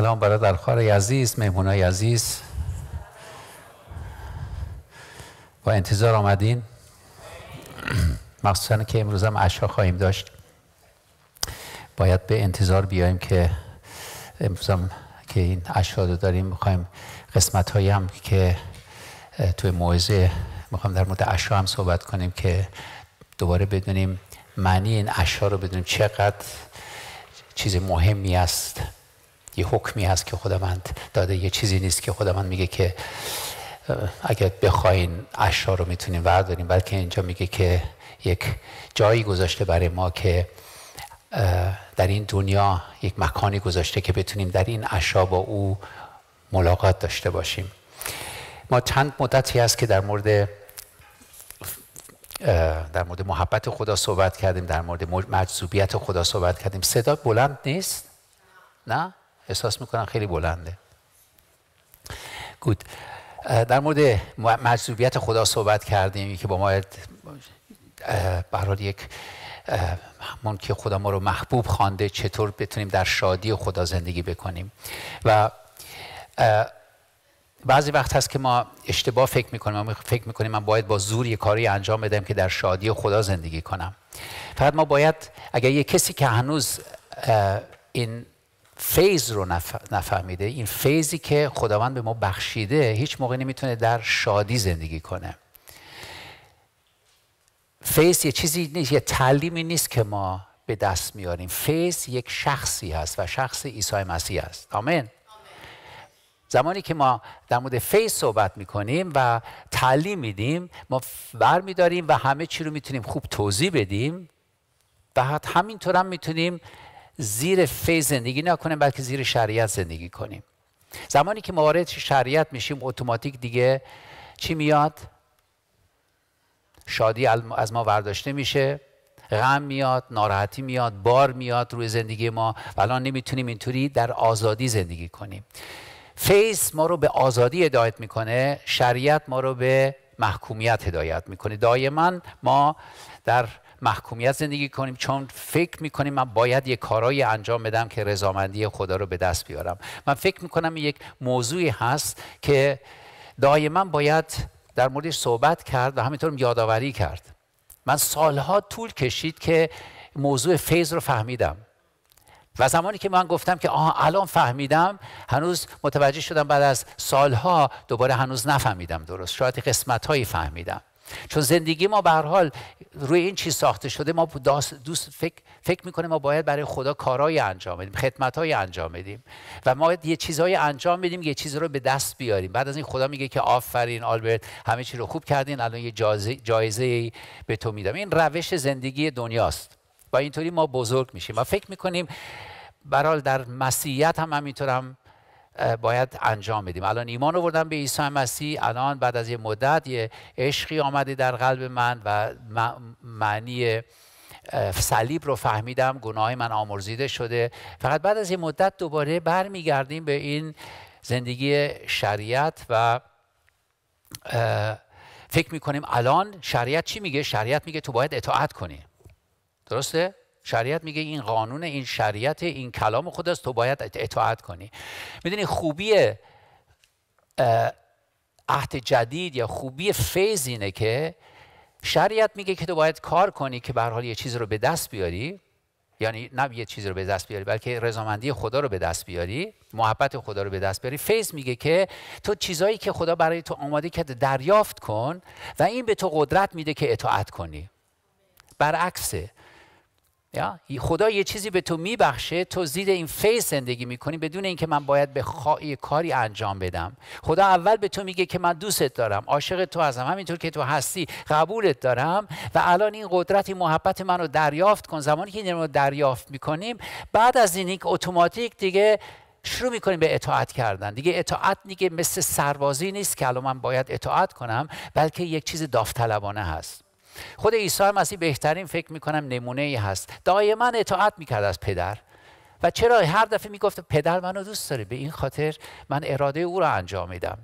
سلام برای خواهر عزیز های عزیز با انتظار آمدین مخصوصا که امروز هم عشق خواهیم داشت باید به انتظار بیایم که امروز هم که این عشق رو داریم میخوایم قسمت هایی هم که توی موعظه میخوام در مورد عشق هم صحبت کنیم که دوباره بدونیم معنی این عشق رو بدونیم چقدر چیز مهمی است یه حکمی هست که خداوند داده یه چیزی نیست که خداوند میگه که اگر بخواین اشیا رو میتونیم ورداریم بلکه اینجا میگه که یک جایی گذاشته برای ما که در این دنیا یک مکانی گذاشته که بتونیم در این اشا با او ملاقات داشته باشیم ما چند مدتی است که در مورد در مورد محبت خدا صحبت کردیم در مورد مجذوبیت خدا صحبت کردیم صدا بلند نیست نه احساس میکنم خیلی بلنده گود در مورد مجذوبیت خدا صحبت کردیم که با ما برحال یک همون که خدا ما رو محبوب خوانده چطور بتونیم در شادی خدا زندگی بکنیم و بعضی وقت هست که ما اشتباه فکر میکنیم ما فکر میکنیم من باید با زور یه کاری انجام بدم که در شادی خدا زندگی کنم فقط ما باید اگر یه کسی که هنوز این فیض رو نفهمیده این فیضی که خداوند به ما بخشیده هیچ موقع نمیتونه در شادی زندگی کنه فیض یه چیزی نیست یه تعلیمی نیست که ما به دست میاریم فیض یک شخصی هست و شخص عیسی مسیح است آمین زمانی که ما در مورد فیض صحبت میکنیم و تعلیم میدیم ما بر میداریم و همه چی رو میتونیم خوب توضیح بدیم و همینطور هم میتونیم زیر فیض زندگی نکنیم بلکه زیر شریعت زندگی کنیم زمانی که موارد شریعت میشیم اتوماتیک دیگه چی میاد شادی از ما برداشته میشه غم میاد ناراحتی میاد بار میاد روی زندگی ما و الان نمیتونیم اینطوری در آزادی زندگی کنیم فیس ما رو به آزادی هدایت میکنه شریعت ما رو به محکومیت هدایت میکنه دائما ما در محکومیت زندگی کنیم چون فکر میکنیم من باید یه کارای انجام بدم که رضامندی خدا رو به دست بیارم من فکر میکنم یک موضوعی هست که دائما باید در موردش صحبت کرد و همینطورم یادآوری کرد من سالها طول کشید که موضوع فیض رو فهمیدم و زمانی که من گفتم که آها الان فهمیدم هنوز متوجه شدم بعد از سالها دوباره هنوز نفهمیدم درست شاید قسمت هایی فهمیدم چون زندگی ما به حال روی این چیز ساخته شده ما دوست فکر فکر میکنه ما باید برای خدا کارهایی انجام بدیم خدمتهایی انجام بدیم و ما یه چیزهایی انجام بدیم یه چیز رو به دست بیاریم بعد از این خدا میگه که آفرین آلبرت همه چی رو خوب کردین الان یه جایزه به تو میدم این روش زندگی دنیاست و اینطوری ما بزرگ میشیم و فکر میکنیم برال در مسیحیت هم همینطور باید انجام بدیم الان ایمان آوردم به عیسی مسیح الان بعد از یه مدت یه عشقی آمده در قلب من و معنی صلیب رو فهمیدم گناه من آمرزیده شده فقط بعد از یه مدت دوباره برمیگردیم به این زندگی شریعت و فکر میکنیم الان شریعت چی میگه شریعت میگه تو باید اطاعت کنی درسته شریعت میگه این قانون این شریعت این کلام خداست تو باید اطاعت کنی میدونی خوبی عهد جدید یا خوبی فیض اینه که شریعت میگه که تو باید کار کنی که به حال یه چیز رو به دست بیاری یعنی نه یه چیز رو به دست بیاری بلکه رضامندی خدا رو به دست بیاری محبت خدا رو به دست بیاری فیض میگه که تو چیزایی که خدا برای تو آماده کرده دریافت کن و این به تو قدرت میده که اطاعت کنی برعکسه یا خدا یه چیزی به تو میبخشه تو زیر این فیض زندگی میکنی بدون اینکه من باید به خواهی کاری انجام بدم خدا اول به تو میگه که من دوستت دارم عاشق تو هستم همینطور که تو هستی قبولت دارم و الان این قدرت این محبت منو دریافت کن زمانی که این رو دریافت میکنیم بعد از این یک اتوماتیک دیگه شروع میکنیم به اطاعت کردن دیگه اطاعت دیگه مثل سربازی نیست که الان من باید اطاعت کنم بلکه یک چیز داوطلبانه هست خود عیسی مسیح بهترین فکر میکنم نمونه ای هست دائما اطاعت میکرد از پدر و چرا هر دفعه میگفت پدر منو دوست داره به این خاطر من اراده او را انجام میدم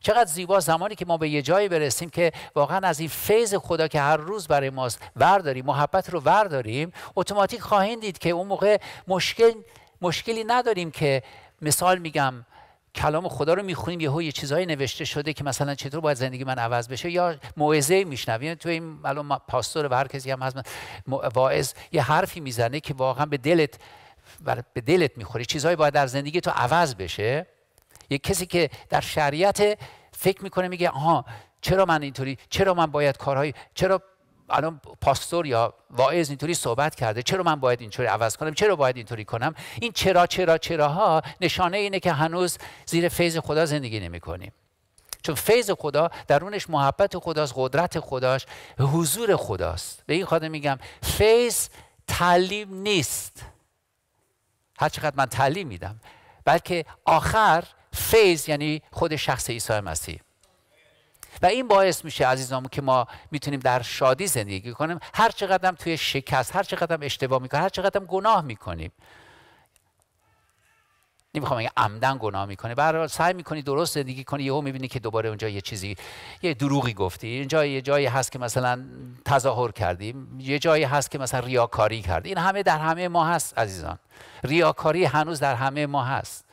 چقدر زیبا زمانی که ما به یه جایی برسیم که واقعا از این فیض خدا که هر روز برای ما ورداریم محبت رو ورداریم اتوماتیک خواهید دید که اون موقع مشکل مشکلی نداریم که مثال میگم کلام خدا رو میخونیم یه یه چیزهایی نوشته شده که مثلا چطور باید زندگی من عوض بشه یا موعظه میشنویم یعنی تو این الان پاستور و هر کسی هم هست واعظ یه حرفی میزنه که واقعا به دلت به دلت میخوره چیزهایی باید در زندگی تو عوض بشه یه کسی که در شریعت فکر میکنه میگه آها چرا من اینطوری چرا من باید کارهایی چرا الان پاستور یا واعظ اینطوری صحبت کرده چرا من باید اینطوری عوض کنم چرا باید اینطوری کنم این چرا چرا چراها نشانه اینه که هنوز زیر فیض خدا زندگی نمی چون فیض خدا درونش محبت خداست قدرت خداش حضور خداست به این خاطر میگم فیض تعلیم نیست هر چقدر من تعلیم میدم بلکه آخر فیض یعنی خود شخص عیسی مسیح و این باعث میشه عزیزامون که ما میتونیم در شادی زندگی کنیم هر چقدر توی شکست هر چقدر هم اشتباه میکنیم هر چقدر هم گناه میکنیم نمیخوام اگه عمدن گناه میکنه برای سعی میکنی درست زندگی کنی یهو میبینی که دوباره اونجا یه چیزی یه دروغی گفتی اینجا یه جایی هست که مثلا تظاهر کردیم یه جایی هست که مثلا ریاکاری کردی این همه در همه ما هست عزیزان ریاکاری هنوز در همه ما هست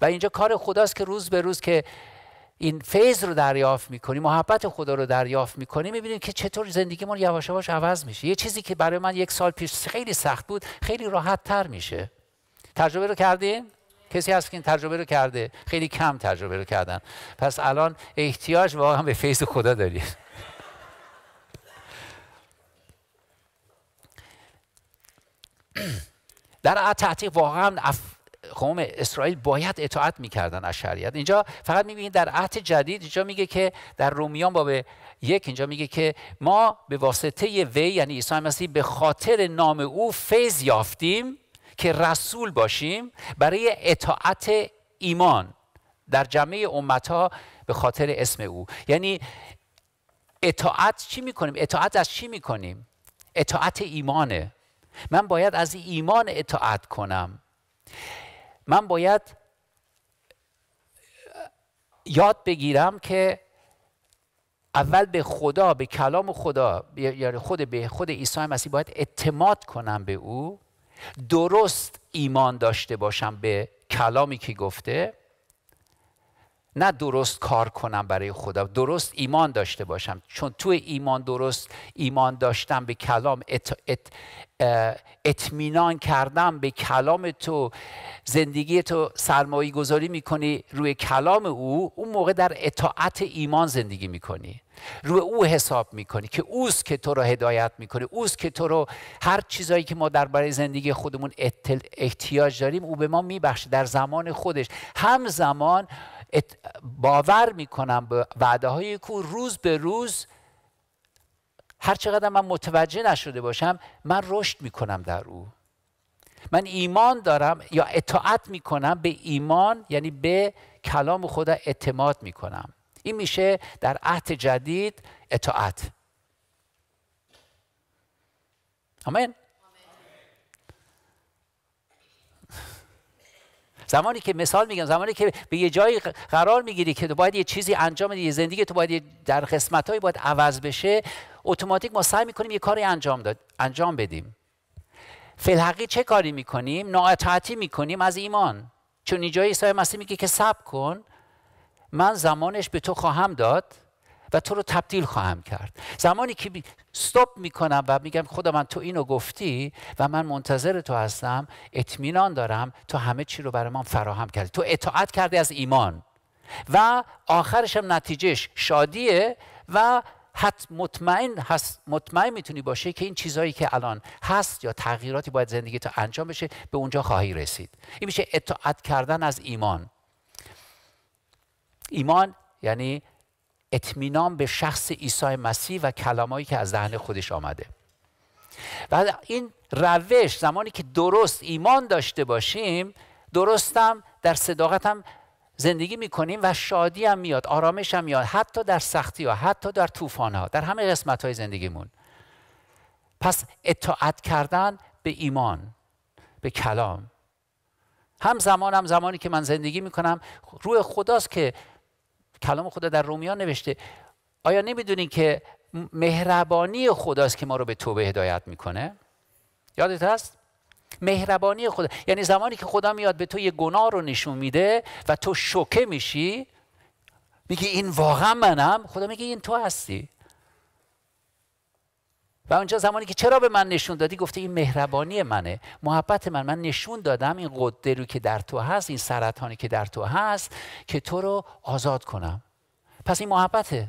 و اینجا کار خداست که روز به روز که این فیض رو دریافت میکنیم محبت خدا رو دریافت میکنیم میبینیم که چطور زندگیمون یواش یواش عوض میشه یه چیزی که برای من یک سال پیش خیلی سخت بود خیلی راحت تر میشه تجربه رو کردین کسی هست که این تجربه رو کرده خیلی کم تجربه رو کردن پس الان احتیاج واقعا به فیض خدا داریم در تحتیق واقعا قوم اسرائیل باید اطاعت میکردن از شریعت اینجا فقط میبینید در عهد جدید اینجا میگه که در رومیان باب یک اینجا میگه که ما به واسطه وی یعنی عیسی مسیح به خاطر نام او فیض یافتیم که رسول باشیم برای اطاعت ایمان در جمعه امتها به خاطر اسم او یعنی اطاعت چی میکنیم اطاعت از چی میکنیم اطاعت ایمانه من باید از ایمان اطاعت کنم من باید یاد بگیرم که اول به خدا به کلام خدا یا یعنی خود به خود عیسی مسیح باید اعتماد کنم به او درست ایمان داشته باشم به کلامی که گفته نه درست کار کنم برای خدا درست ایمان داشته باشم چون تو ایمان درست ایمان داشتم به کلام اطمینان کردن به کلام تو زندگی تو سرمایه گذاری میکنی روی کلام او اون موقع در اطاعت ایمان زندگی میکنی روی او حساب میکنی که اوست که تو رو هدایت میکنه اوست که تو رو هر چیزایی که ما برای زندگی خودمون احتیاج داریم او به ما میبخشه در زمان خودش هم زمان باور میکنم به وعده های که روز به روز هر چقدر من متوجه نشده باشم من رشد میکنم در او من ایمان دارم یا اطاعت میکنم به ایمان یعنی به کلام خدا اعتماد میکنم این میشه در عهد جدید اطاعت آمین زمانی که مثال میگم زمانی که به یه جایی قرار میگیری که تو باید یه چیزی انجام بدی زندگی تو باید در هایی باید عوض بشه اتوماتیک ما سعی میکنیم یه کاری انجام داد انجام بدیم فلحقی چه کاری میکنیم نااطاعتی میکنیم از ایمان چون اینجا عیسی مسیح میگه که صبر کن من زمانش به تو خواهم داد و تو رو تبدیل خواهم کرد زمانی که ستوب میکنم و میگم خدا من تو اینو گفتی و من منتظر تو هستم اطمینان دارم تو همه چی رو برای من فراهم کردی تو اطاعت کردی از ایمان و آخرشم هم نتیجهش شادیه و حت مطمئن هست مطمئن میتونی باشه که این چیزایی که الان هست یا تغییراتی باید زندگی تو انجام بشه به اونجا خواهی رسید این میشه اطاعت کردن از ایمان ایمان یعنی اطمینان به شخص عیسی مسیح و کلامایی که از ذهن خودش آمده و این روش زمانی که درست ایمان داشته باشیم درستم در صداقتم زندگی میکنیم و شادی هم میاد آرامش هم میاد حتی در سختی ها حتی در طوفان ها در همه قسمت های زندگیمون پس اطاعت کردن به ایمان به کلام هم زمان هم زمانی که من زندگی میکنم روی خداست که کلام خدا در رومیان نوشته آیا نمیدونین که مهربانی خداست که ما رو به توبه هدایت میکنه یادت هست مهربانی خدا یعنی زمانی که خدا میاد به تو یه گناه رو نشون میده و تو شوکه میشی میگی این واقعا منم خدا میگه این تو هستی و اونجا زمانی که چرا به من نشون دادی گفته این مهربانی منه محبت من من نشون دادم این قده رو که در تو هست این سرطانی که در تو هست که تو رو آزاد کنم پس این محبته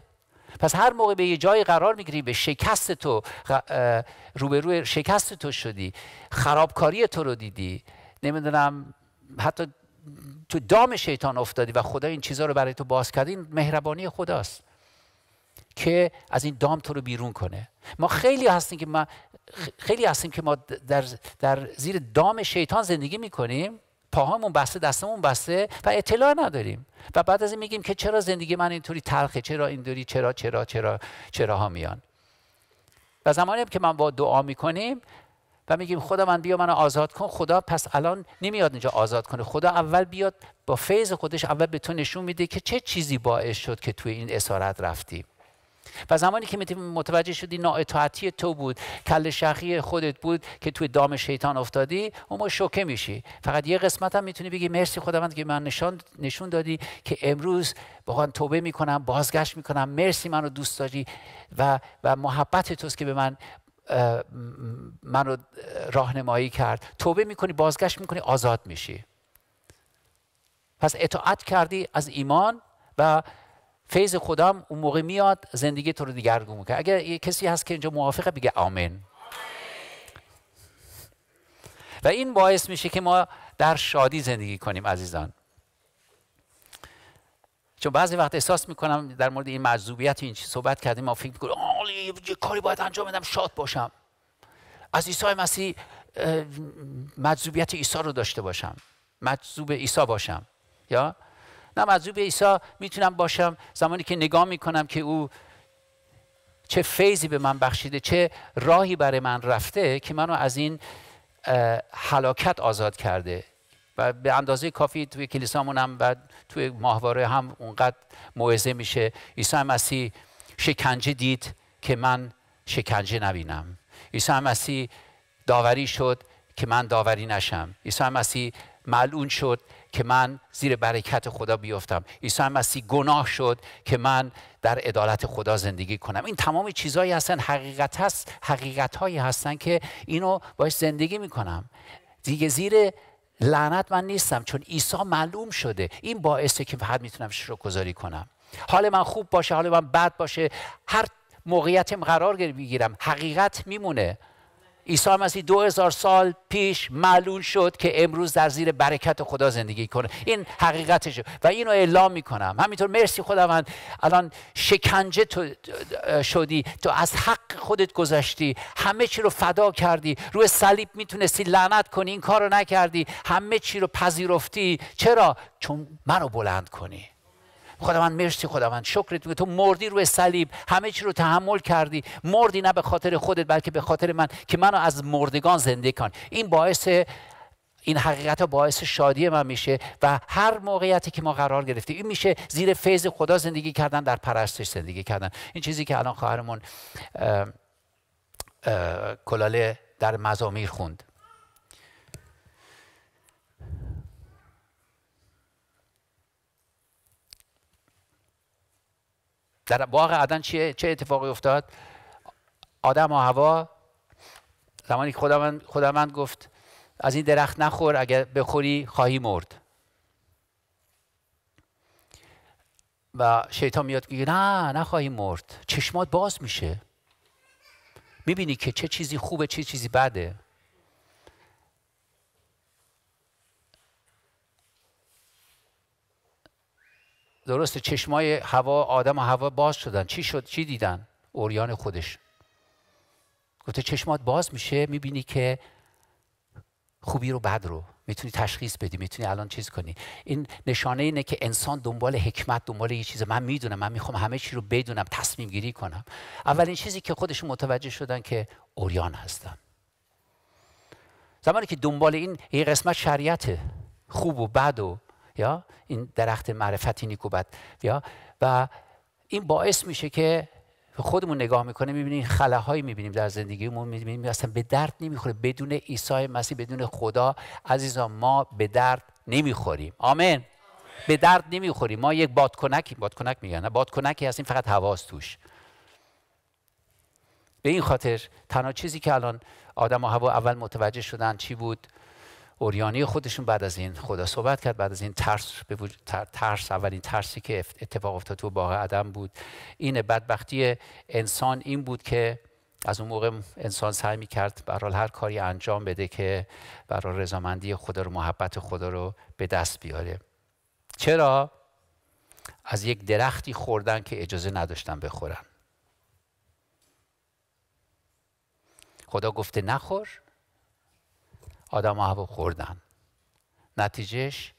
پس هر موقع به یه جایی قرار میگیری به شکست تو روبروی شکست تو شدی خرابکاری تو رو دیدی نمیدونم حتی تو دام شیطان افتادی و خدا این چیزها رو برای تو باز کرد این مهربانی خداست که از این دام تو رو بیرون کنه ما خیلی هستیم که ما خیلی هستیم که ما در, در زیر دام شیطان زندگی میکنیم پاهامون بسته دستمون بسته و اطلاع نداریم و بعد از این میگیم که چرا زندگی من اینطوری تلخه چرا اینطوری چرا چرا چرا چرا ها میان و زمانی که من با دعا میکنیم و میگیم خدا من بیا منو آزاد کن خدا پس الان نمیاد اینجا آزاد کنه خدا اول بیاد با فیض خودش اول به تو نشون میده که چه چیزی باعث شد که توی این اسارت رفتیم و زمانی که متوجه شدی نااطاعتی تو بود کل شخی خودت بود که توی دام شیطان افتادی اون ما شوکه میشی فقط یه قسمت هم میتونی بگی مرسی خداوند که من نشان نشون دادی که امروز واقعا توبه میکنم بازگشت میکنم مرسی من رو دوست داری و و محبت توست که به من من رو راهنمایی کرد توبه میکنی بازگشت میکنی آزاد میشی پس اطاعت کردی از ایمان و فیض خدا هم اون موقع میاد زندگی تو رو دیگرگون میکنه اگر یه کسی هست که اینجا موافقه بگه آمین و این باعث میشه که ما در شادی زندگی کنیم عزیزان چون بعضی وقت احساس میکنم در مورد این مجذوبیت این صحبت کردیم ما فکر آلی یه کاری باید انجام بدم شاد باشم از عیسی مسیح مجذوبیت عیسی رو داشته باشم مجذوب عیسی باشم یا نه مذوب عیسی میتونم باشم زمانی که نگاه میکنم که او چه فیضی به من بخشیده چه راهی برای من رفته که منو از این حلاکت آزاد کرده و به اندازه کافی توی کلیسامون هم و توی ماهواره هم اونقدر موعظه میشه عیسی مسیح شکنجه دید که من شکنجه نبینم عیسی مسیح داوری شد که من داوری نشم عیسی مسیح ملعون شد که من زیر برکت خدا بیفتم عیسی مسیح گناه شد که من در عدالت خدا زندگی کنم این تمام چیزهایی هستن حقیقت هست حقیقت هایی هستن که اینو باش زندگی میکنم دیگه زیر لعنت من نیستم چون عیسی معلوم شده این باعثه که فقط میتونم شروع گذاری کنم حال من خوب باشه حال من بد باشه هر موقعیتم قرار بگیرم حقیقت میمونه عیسی مسیح دو سال پیش معلول شد که امروز در زیر برکت خدا زندگی کنه این حقیقتشه و اینو اعلام میکنم همینطور مرسی خداوند الان شکنجه تو شدی تو از حق خودت گذشتی همه چی رو فدا کردی روی صلیب میتونستی لعنت کنی این کارو نکردی همه چی رو پذیرفتی چرا چون منو بلند کنی خداوند مرسی خداوند شکرت میگه تو مردی روی صلیب همه چی رو تحمل کردی مردی نه به خاطر خودت بلکه به خاطر من که منو از مردگان زنده کن این باعث این حقیقت ها باعث شادی من میشه و هر موقعیتی که ما قرار گرفتیم این میشه زیر فیض خدا زندگی کردن در پرستش زندگی کردن این چیزی که الان خواهرمون کلاله در مزامیر خوند در باغ عدن چیه؟ چه اتفاقی افتاد آدم و هوا زمانی که خداوند خداوند گفت از این درخت نخور اگر بخوری خواهی مرد و شیطان میاد میگه نه نخواهی مرد چشمات باز میشه میبینی که چه چیزی خوبه چه چیزی بده درست چشمای هوا آدم و هوا باز شدن چی شد چی دیدن اوریان خودش گفته چشمات باز میشه میبینی که خوبی رو بد رو میتونی تشخیص بدی میتونی الان چیز کنی این نشانه اینه که انسان دنبال حکمت دنبال یه چیز من میدونم من میخوام همه چی رو بدونم تصمیم گیری کنم اولین چیزی که خودشون متوجه شدن که اوریان هستن زمانی که دنبال این یه قسمت شریعته خوب و بد و یا این درخت معرفتی نیکوبت یا و این باعث میشه که خودمون نگاه میکنه میبینیم خلاهایی میبینیم در زندگیمون میبینیم اصلا به درد نمیخوره بدون عیسی مسیح بدون خدا عزیزان ما به درد نمیخوریم آمین. به درد نمیخوریم ما یک بادکنکی بادکنک میگن بادکنکی هستیم فقط هواست توش به این خاطر تنها چیزی که الان آدم و هوا اول متوجه شدن چی بود اوریانی خودشون بعد از این خدا صحبت کرد بعد از این ترس به ترس اولین ترسی که اتفاق افتاد تو باغ عدم بود این بدبختی انسان این بود که از اون موقع انسان سعی می کرد برال هر کاری انجام بده که برای رضامندی خدا رو محبت خدا رو به دست بیاره چرا از یک درختی خوردن که اجازه نداشتن بخورن خدا گفته نخور آدم هوا خوردن نتیجهش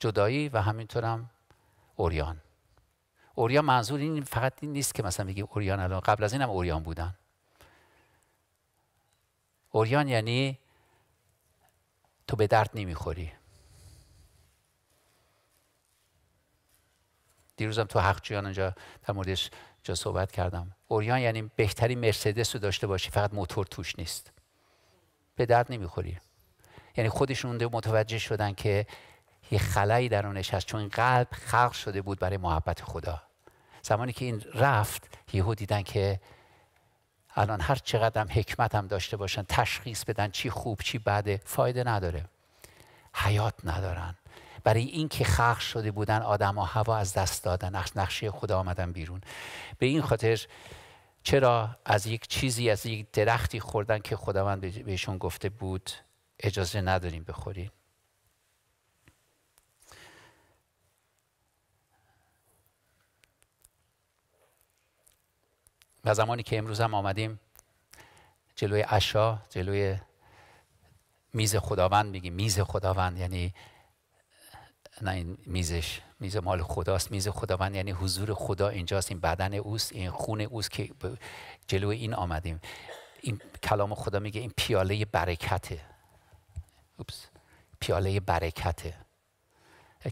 جدایی و همینطورم اوریان اوریان منظور این فقط این نیست که مثلا بگیم اوریان الان قبل از این هم اوریان بودن اوریان یعنی تو به درد نمیخوری دیروزم تو حق جویان اونجا در موردش جا صحبت کردم اوریان یعنی بهترین مرسدس رو داشته باشی فقط موتور توش نیست به درد نمیخوری یعنی خودشون متوجه شدن که یه خلایی درونش هست چون قلب خلق شده بود برای محبت خدا زمانی که این رفت یهو دیدن که الان هر چقدر هم حکمت هم داشته باشن تشخیص بدن چی خوب چی بده فایده نداره حیات ندارن برای اینکه خلق شده بودن آدم و هوا از دست دادن از نقشه خدا آمدن بیرون به این خاطر چرا از یک چیزی از یک درختی خوردن که خداوند بهشون گفته بود اجازه نداریم بخوریم؟ و زمانی که امروز هم آمدیم جلوی عشا جلوی میز خداوند میگیم میز خداوند یعنی نه این میزش میز مال خداست میز خداوند یعنی حضور خدا اینجاست این بدن اوست این خون اوست که جلو این آمدیم این کلام خدا میگه این پیاله برکته اوپس پیاله برکته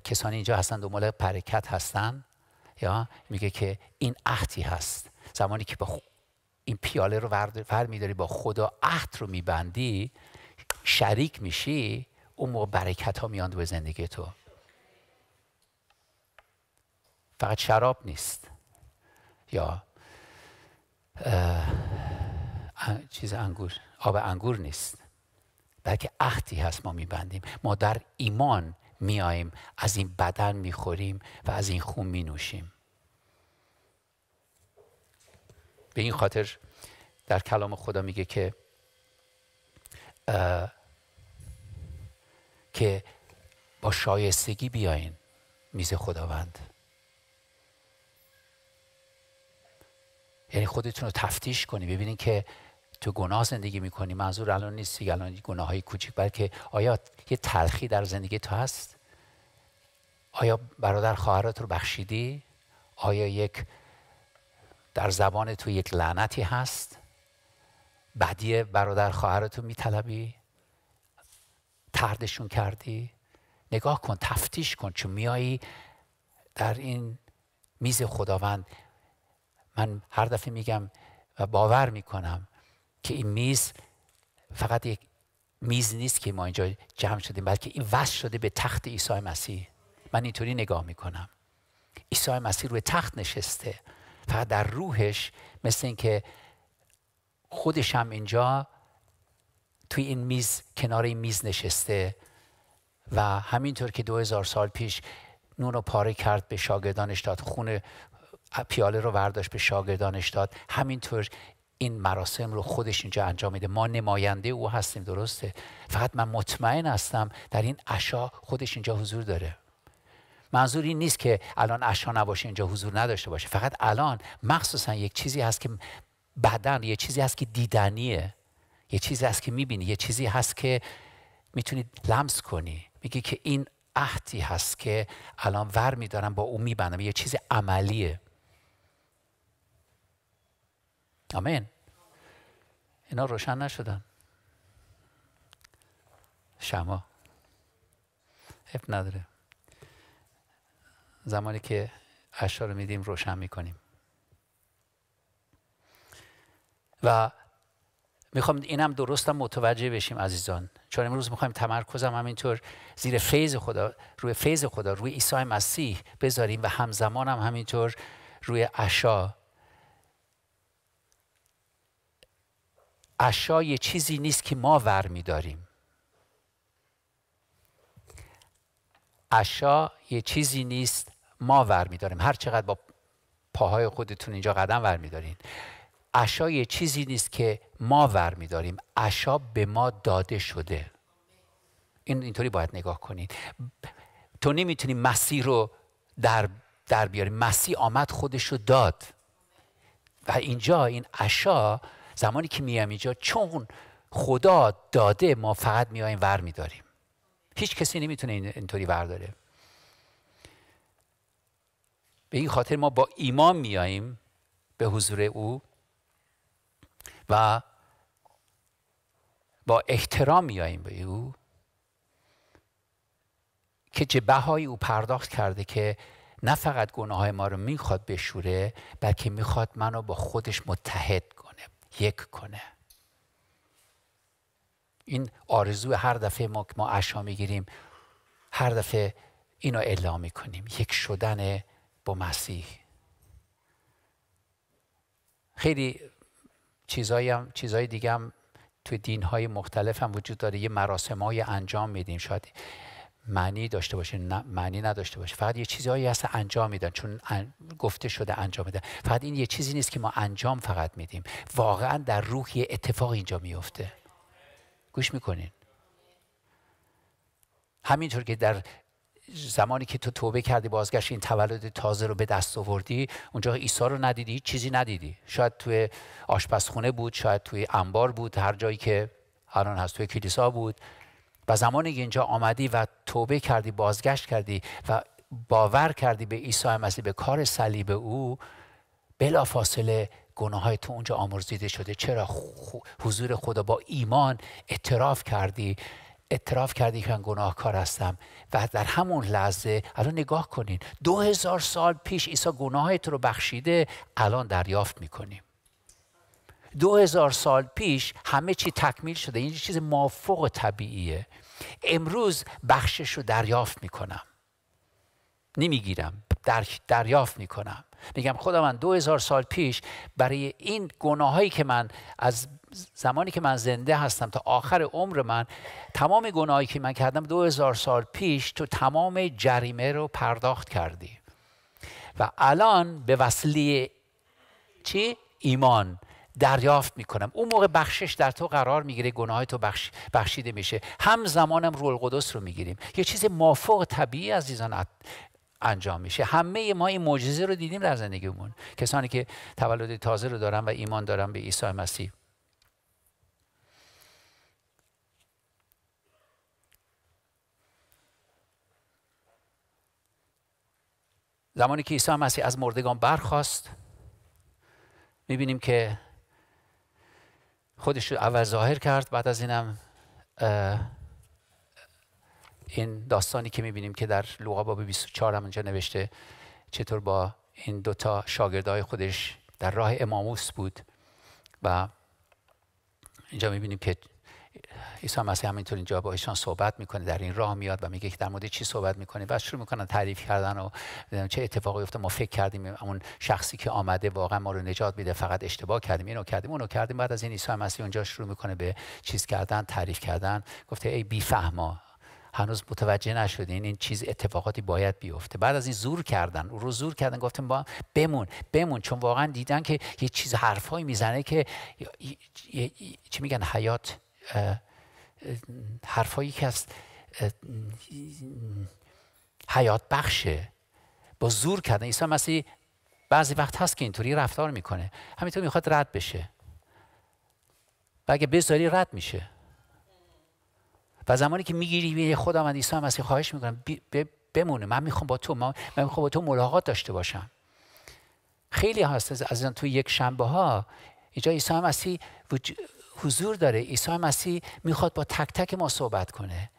کسانی اینجا هستن مال برکت هستن یا میگه که این عهدی هست زمانی که با این پیاله رو ور میداری با خدا عهد رو میبندی شریک میشی اون موقع برکت ها میاند به زندگی تو فقط شراب نیست یا چیز انگور آب انگور نیست بلکه عهدی هست ما میبندیم ما در ایمان میاییم از این بدن میخوریم و از این خون مینوشیم به این خاطر در کلام خدا میگه که که با شایستگی بیاین میز خداوند یعنی خودتون رو تفتیش کنی ببینید که تو گناه زندگی میکنی منظور الان نیست الان گناه های کوچیک بلکه آیا یه تلخی در زندگی تو هست آیا برادر خواهرات رو بخشیدی آیا یک در زبان تو یک لعنتی هست بدی برادر خواهرتو میطلبی تردشون کردی نگاه کن تفتیش کن چون میایی در این میز خداوند من هر دفعه میگم و باور میکنم که این میز فقط یک میز نیست که ما اینجا جمع شدیم بلکه این وصل شده به تخت عیسی مسیح من اینطوری نگاه میکنم عیسی مسیح روی تخت نشسته فقط در روحش مثل اینکه خودش هم اینجا توی این میز کنار این میز نشسته و همینطور که دو هزار سال پیش نون رو پاره کرد به شاگردانش داد خون پیاله رو ورداشت به شاگردانش داد همینطور این مراسم رو خودش اینجا انجام میده ما نماینده او هستیم درسته فقط من مطمئن هستم در این عشا خودش اینجا حضور داره منظور این نیست که الان عشا نباشه اینجا حضور نداشته باشه فقط الان مخصوصا یک چیزی هست که بدن یه چیزی هست که دیدنیه یه چیزی هست که میبینی یه چیزی هست که میتونی لمس کنی میگی که این عهدی هست که الان ور میدارم با او میبندم یه چیز عملیه آمین اینا روشن نشدن شما اب نداره زمانی که اشعار رو میدیم روشن میکنیم و میخوام اینم درستم متوجه بشیم عزیزان چون امروز میخوایم تمرکزم همینطور زیر فیض خدا روی فیض خدا روی عیسی مسیح بذاریم و همزمان هم همینطور روی اشا یه چیزی نیست که ما ور داریم اشا یه چیزی نیست ما ور داریم هر چقدر با پاهای خودتون اینجا قدم ور دارین اشا یه چیزی نیست که ما ور داریم اشا به ما داده شده این اینطوری باید نگاه کنید تو نمیتونی مسیح رو در, در بیاری مسیح آمد خودش رو داد و اینجا این اشا زمانی که میایم اینجا چون خدا داده ما فقط میایم ور میداریم هیچ کسی نمیتونه اینطوری داره به این خاطر ما با ایمان میاییم به حضور او و با احترام میاییم به او که چه بهای او پرداخت کرده که نه فقط گناه های ما رو میخواد بشوره بلکه میخواد منو با خودش متحد یک کنه این آرزو هر دفعه ما که ما عشا میگیریم هر دفعه اینو اعلام میکنیم یک شدن با مسیح خیلی چیزایی هم چیزای دیگه هم توی دین های مختلف هم وجود داره یه مراسم های انجام میدیم شاید معنی داشته باشه معنی نداشته باشه فقط یه چیزهایی هست انجام میدن چون گفته شده انجام میدن فقط این یه چیزی نیست که ما انجام فقط میدیم واقعا در روح یه اتفاق اینجا میفته گوش میکنین همینطور که در زمانی که تو توبه کردی بازگشت این تولد تازه رو به دست آوردی اونجا عیسی رو ندیدی چیزی ندیدی شاید توی آشپزخونه بود شاید توی انبار بود هر جایی که الان هست توی کلیسا بود و زمانی که اینجا آمدی و توبه کردی بازگشت کردی و باور کردی به عیسی مسیح به کار صلیب او بلا فاصله گناه های تو اونجا آمرزیده شده چرا حضور خدا با ایمان اعتراف کردی اعتراف کردی که من گناهکار هستم و در همون لحظه الان نگاه کنین دو هزار سال پیش عیسی گناه تو رو بخشیده الان دریافت میکنیم دو هزار سال پیش همه چی تکمیل شده این چیز مافوق طبیعیه امروز بخشش رو دریافت میکنم نمیگیرم در دریافت میکنم میگم خدا من دو هزار سال پیش برای این گناهایی که من از زمانی که من زنده هستم تا آخر عمر من تمام گناهایی که من کردم دو هزار سال پیش تو تمام جریمه رو پرداخت کردی و الان به وسیله چی؟ ایمان دریافت میکنم اون موقع بخشش در تو قرار میگیره گناه تو بخش بخشیده میشه همزمانم روح القدس رو میگیریم یه چیز مافوق طبیعی عزیزان انجام میشه همه ما این معجزه رو دیدیم در زندگیمون کسانی که تولد تازه رو دارن و ایمان دارن به عیسی مسیح زمانی که عیسی مسیح از مردگان برخواست میبینیم که خودش رو اول ظاهر کرد بعد از اینم این داستانی که میبینیم که در لوقا باب 24 هم اونجا نوشته چطور با این دوتا شاگردهای خودش در راه اماموس بود و اینجا میبینیم که عیسی مسیح همینطور اینجا با ایشان صحبت میکنه در این راه میاد و میگه که در مورد چی صحبت میکنه و شروع میکنن تعریف کردن و چه اتفاقی افتاد ما فکر کردیم اون شخصی که آمده واقعا ما رو نجات میده فقط اشتباه کردیم اینو کردیم اونو کردیم بعد از این عیسی مسیح اونجا شروع میکنه به چیز کردن تعریف کردن گفته ای بی فهما هنوز متوجه نشدین این چیز اتفاقاتی باید بیفته بعد از این زور کردن او رو زور کردن گفتم با بمون بمون چون واقعا دیدن که یه چیز حرفایی میزنه که چی میگن حیات حرفایی که از حیات بخشه با زور کردن عیسی مسیح بعضی وقت هست که اینطوری رفتار میکنه همینطور میخواد رد بشه و اگه بذاری رد میشه و زمانی که میگیری به من عیسی مسیح خواهش میکنم بمونه من میخوام با تو من میخوام با تو ملاقات داشته باشم خیلی هست از این توی یک شنبه ها اینجا عیسی مسیح حضور داره عیسی مسیح میخواد با تک تک ما صحبت کنه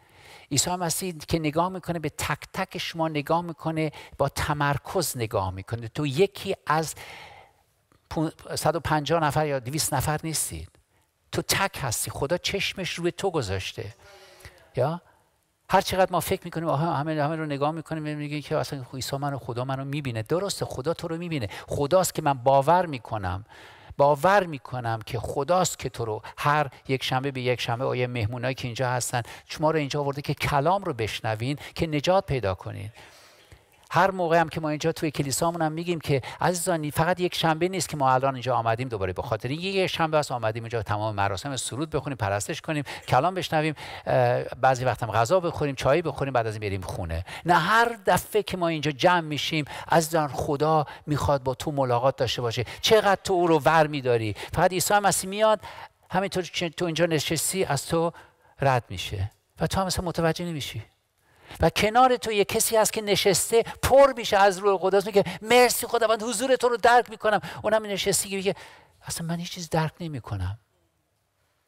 عیسی مسیح که نگاه میکنه به تک تک شما نگاه میکنه با تمرکز نگاه میکنه تو یکی از 150 نفر یا 200 نفر نیستید تو تک هستی خدا چشمش روی تو گذاشته یا هر چقدر ما فکر میکنیم آها همه همه رو نگاه میکنیم میگیم که اصلا عیسی منو خدا منو میبینه درسته خدا تو رو میبینه خداست که من باور میکنم باور میکنم که خداست که تو رو هر یک شنبه به یک شنبه آیه مهمونایی که اینجا هستن شما رو اینجا آورده که کلام رو بشنوین که نجات پیدا کنین هر موقع هم که ما اینجا توی کلیسامون هم میگیم که عزیزان فقط یک شنبه نیست که ما الان اینجا آمدیم دوباره به خاطر یک شنبه است آمدیم اینجا تمام مراسم سرود بخونیم پرستش کنیم کلام بشنویم بعضی وقت هم غذا بخوریم چای بخوریم بعد از این بریم خونه نه هر دفعه که ما اینجا جمع میشیم عزیزان خدا میخواد با تو ملاقات داشته باشه چقدر تو او رو ور میداری فقط عیسی مسیح میاد همینطور که تو اینجا نشستی از تو رد میشه و تو هم متوجه نمیشی و کنار تو یه کسی هست که نشسته پر میشه از روح قدس میگه مرسی خداوند حضور تو رو درک میکنم اونم نشستی که میگه اصلا من هیچ چیز درک نمیکنم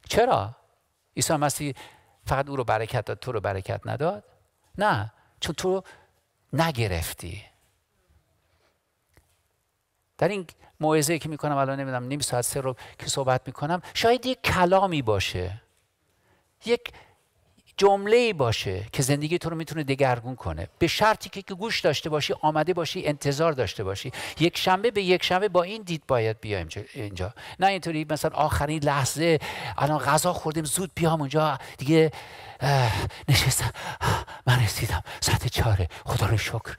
چرا عیسی مسیح فقط او رو برکت داد تو رو برکت نداد نه چون تو نگرفتی در این موعظه که میکنم الان نمیدونم نیم ساعت سه رو که صحبت میکنم شاید یک کلامی باشه یک جمله ای باشه که زندگی تو رو میتونه دگرگون کنه به شرطی که, گوش داشته باشی آمده باشی انتظار داشته باشی یک شنبه به یک شنبه با این دید باید بیایم اینجا نه اینطوری مثلا آخرین لحظه الان غذا خوردیم زود بیام اونجا دیگه نشستم من رسیدم ساعت چهاره خدا رو شکر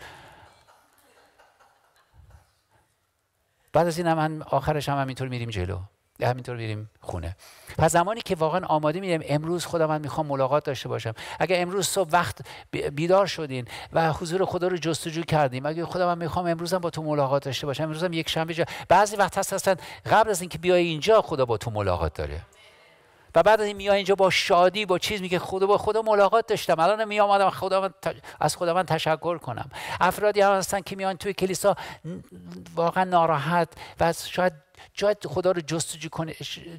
بعد از این هم آخرش هم همینطور میریم جلو همینطور بریم خونه پس زمانی که واقعا آماده میریم امروز خدا من میخوام ملاقات داشته باشم اگر امروز صبح وقت بیدار شدین و حضور خدا رو جستجو کردیم اگر خدا من میخوام امروزم با تو ملاقات داشته باشم امروزم یک شنبه بعضی وقت هست قبل از اینکه بیای اینجا خدا با تو ملاقات داره و بعد از این میای اینجا با شادی با چیز میگه خدا با خدا ملاقات داشتم الان می آمدم خدا از خدا من تشکر کنم افرادی هم هستن که میان توی کلیسا واقعا ناراحت و شاید شاید خدا رو جستجو,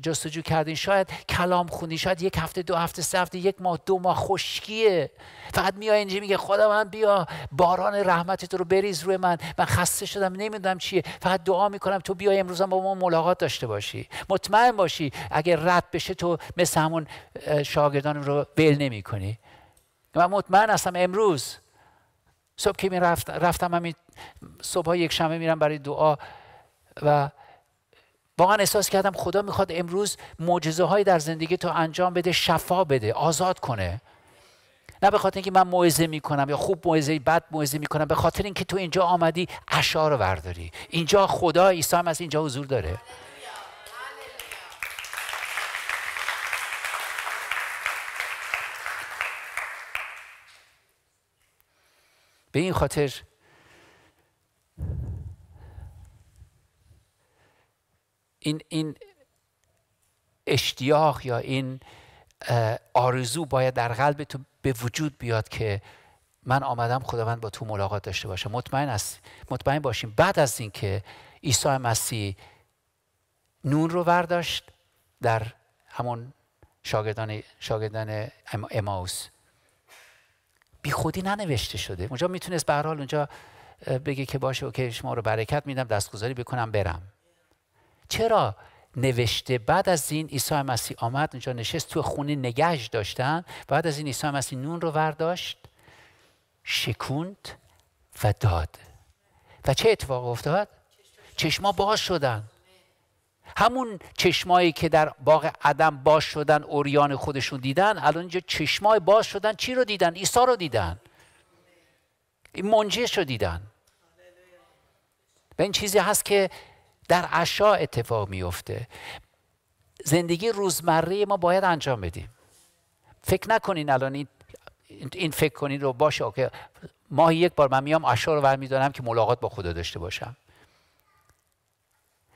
جستجو کردین شاید کلام خونی شاید یک هفته دو هفته سه هفته یک ماه دو ماه خشکیه فقط میای اینجا میگه خدا من بیا باران رحمتت رو بریز روی من من خسته شدم نمیدونم چیه فقط دعا میکنم تو بیای امروز با ما ملاقات داشته باشی مطمئن باشی اگر رد بشه تو مثل همون شاگردان رو نمی کنی من مطمئن هستم امروز صبح که می رفتم همین صبح یک میرم برای دعا و واقعا احساس کردم خدا میخواد امروز معجزه هایی در زندگی تو انجام بده شفا بده آزاد کنه نه به خاطر اینکه من موعظه میکنم یا خوب موعظه بد موعظه میکنم به خاطر اینکه تو اینجا آمدی عشا رو برداری اینجا خدا عیسی هم از اینجا حضور داره به این خاطر این, این اشتیاق یا این آرزو باید در قلب تو به وجود بیاد که من آمدم خداوند با تو ملاقات داشته باشم مطمئن, مطمئن باشیم بعد از اینکه عیسی مسیح نون رو برداشت در همون شاگردان, شاگردان اماوس بی خودی ننوشته شده اونجا میتونست به حال اونجا بگه که باشه اوکی شما رو برکت میدم دستگذاری بکنم برم چرا نوشته بعد از این عیسی مسیح آمد اونجا نشست تو خونه نگهش داشتن بعد از این عیسی مسیح نون رو ورداشت شکوند و داد و چه اتفاق افتاد چشما باز شدن همون چشمایی که در باغ عدم باز شدن اوریان خودشون دیدن الان اینجا چشمای باز شدن چی رو دیدن عیسی رو دیدن این منجش رو دیدن و این چیزی هست که در عشا اتفاق میفته زندگی روزمره ما باید انجام بدیم فکر نکنین الان این, فکر کنین رو باشه که ماهی یک بار من میام عشا رو برمیدارم که ملاقات با خدا داشته باشم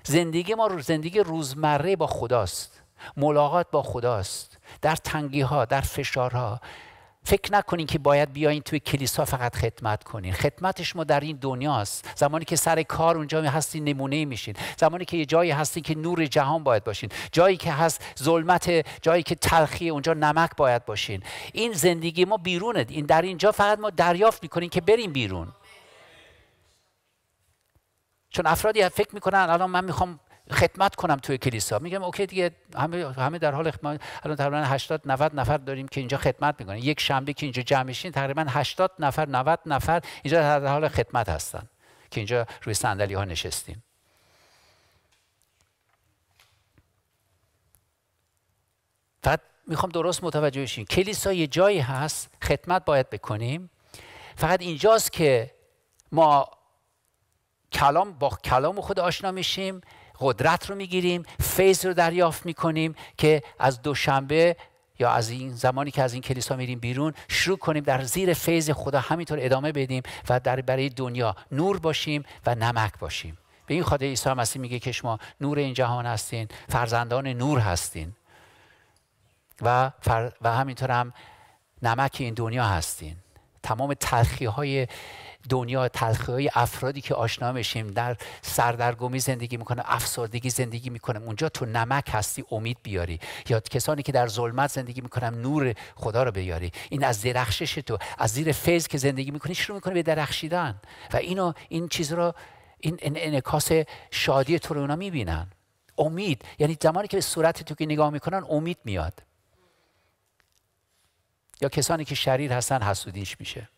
زندگی ما زندگی روزمره با خداست ملاقات با خداست در تنگی ها در فشارها فکر نکنین که باید بیاین توی کلیسا فقط خدمت کنین خدمت شما در این دنیاست زمانی که سر کار اونجا هستین نمونه میشین زمانی که یه جایی هستین که نور جهان باید باشین جایی که هست ظلمت جایی که تلخی اونجا نمک باید باشین این زندگی ما بیرونه این در اینجا فقط ما دریافت میکنین که بریم بیرون چون افرادی فکر میکنن الان من میخوام خدمت کنم توی کلیسا میگم اوکی دیگه همه همه در حال خدمت الان تقریبا 80 90 نفر داریم که اینجا خدمت میکنن یک شنبه که اینجا جمع میشین تقریبا 80 نفر 90 نفر اینجا در حال خدمت هستن که اینجا روی صندلی ها نشستیم فقط میخوام درست متوجه بشین کلیسا یه جایی هست خدمت باید بکنیم فقط اینجاست که ما کلام با کلام خود آشنا میشیم قدرت رو میگیریم فیض رو دریافت میکنیم که از دوشنبه یا از این زمانی که از این کلیسا میریم بیرون شروع کنیم در زیر فیض خدا همینطور ادامه بدیم و در برای دنیا نور باشیم و نمک باشیم به این خاطر عیسی مسیح میگه که شما نور این جهان هستین فرزندان نور هستین و, فر... و همینطور هم نمک این دنیا هستین تمام تلخی های دنیا تلخی افرادی که آشنا میشیم در سردرگمی زندگی میکنه افسردگی زندگی میکنه اونجا تو نمک هستی امید بیاری یا کسانی که در ظلمت زندگی میکنن نور خدا رو بیاری این از درخشش تو از زیر فیض که زندگی میکنی شروع میکنه به درخشیدن و اینو این چیز رو این انعکاس شادی تو رو اونا میبینن امید یعنی زمانی که به صورت تو که نگاه میکنن امید میاد یا کسانی که شریر هستن حسودیش میشه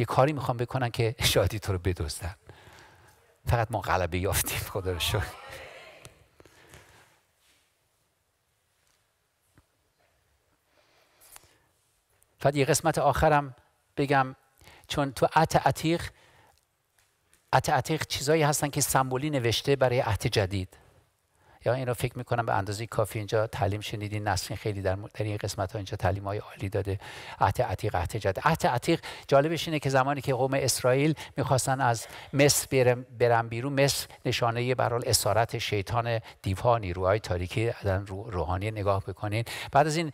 یه کاری میخوام بکنن که شادی تو رو بدوزدن فقط ما غلبه یافتیم خدا رو شد فقط یه قسمت آخرم بگم چون تو عت عتیق عت عتیق چیزایی هستن که سمبولی نوشته برای عهد جدید یا رو فکر میکنم به اندازه کافی اینجا تعلیم شنیدین نسرین خیلی در, در این قسمت ها اینجا تعلیم های عالی داده عهد عتیق عهد جد عهد عتیق جالبش اینه که زمانی که قوم اسرائیل میخواستن از مصر برن, بیرون مصر نشانه برال اسارت شیطان دیوها نیروهای تاریکی رو روحانی نگاه بکنین بعد از این